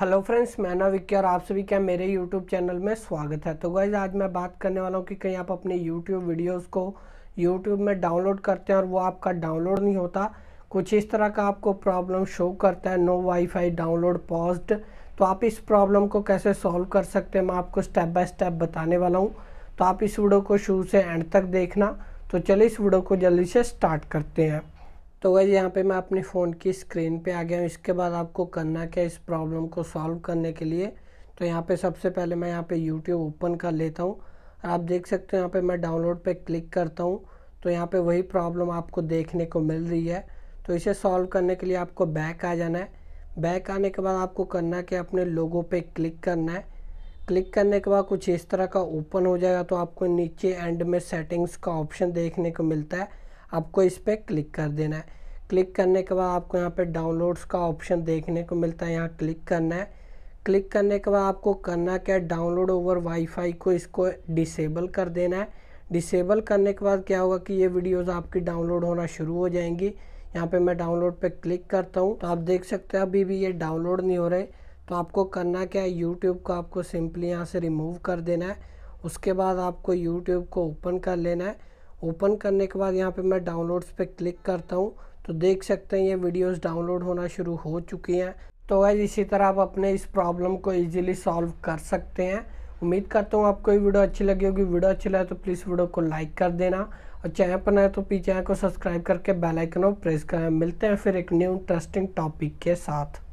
hello friends मैं ना विक्की और आप सभी क्या मेरे यूट्यूब चैनल में स्वागत है तो गाइज आज मैं बात करने वाला हूँ कि कहीं आप अपने यूट्यूब वीडियोस को यूट्यूब में डाउनलोड करते हैं और वो आपका डाउनलोड नहीं होता कुछ इस तरह का आपको प्रॉब्लम शो करता है नो वाईफाई डाउनलोड पॉज्ड तो आप इस प्रॉब्लम को कैसे सॉल्व कर सकते हैं मैं आपको स्टेप बाय स्टेप बताने वाला हूँ तो आप इस वीडियो को शुरू से एंड तक देखना तो चलिए इस वीडियो को जल्दी से स्टार्ट करते हैं तो वैसे यहाँ पे मैं अपने फ़ोन की स्क्रीन पे आ गया हूँ इसके बाद आपको करना क्या इस प्रॉब्लम को सॉल्व करने के लिए तो यहाँ पे सबसे पहले मैं यहाँ पे यूट्यूब ओपन कर लेता हूँ और आप देख सकते हो यहाँ पे मैं डाउनलोड पे क्लिक करता हूँ तो यहाँ पे वही प्रॉब्लम आपको देखने को मिल रही है तो इसे सॉल्व करने के लिए आपको बैक आ जाना है बैक आने के बाद आपको करना क्या अपने लोगों पर क्लिक करना है क्लिक करने के बाद कुछ इस तरह का ओपन हो जाएगा तो आपको नीचे एंड में सेटिंग्स का ऑप्शन देखने को मिलता है आपको इस पर क्लिक कर देना है क्लिक करने के बाद आपको यहाँ पे डाउनलोड्स का ऑप्शन देखने को मिलता है यहाँ क्लिक करना है क्लिक करने के बाद आपको करना क्या है डाउनलोड ओवर वाईफाई को इसको डिसेबल कर देना है डिसेबल करने के बाद क्या होगा कि ये वीडियोज़ आपकी डाउनलोड होना शुरू हो जाएंगी यहाँ पे मैं डाउनलोड पे क्लिक करता हूँ तो आप देख सकते हैं अभी भी ये डाउनलोड नहीं हो रहे तो आपको करना क्या है यूट्यूब को आपको सिंपली यहाँ से रिमूव कर देना है उसके बाद आपको यूट्यूब को ओपन कर लेना है ओपन करने के बाद यहाँ पे मैं डाउनलोड्स पे क्लिक करता हूँ तो देख सकते हैं ये वीडियोस डाउनलोड होना शुरू हो चुकी हैं तो वैसे इसी तरह आप अपने इस प्रॉब्लम को इजीली सॉल्व कर सकते हैं उम्मीद करता हूँ आपको ये वीडियो अच्छी लगी होगी वीडियो अच्छी लगे तो प्लीज़ वीडियो को लाइक कर देना और चैनल पर नए तो प्लीज चैनल को सब्सक्राइब करके बेलाइकन और प्रेस करें मिलते हैं फिर एक न्यू इंटरेस्टिंग टॉपिक के साथ